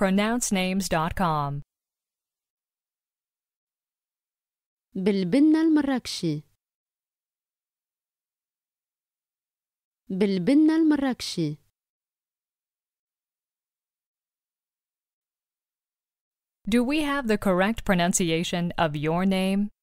pronouncenames.com بالبنا المراكشي بالبنا المراكشي Do we have the correct pronunciation of your name?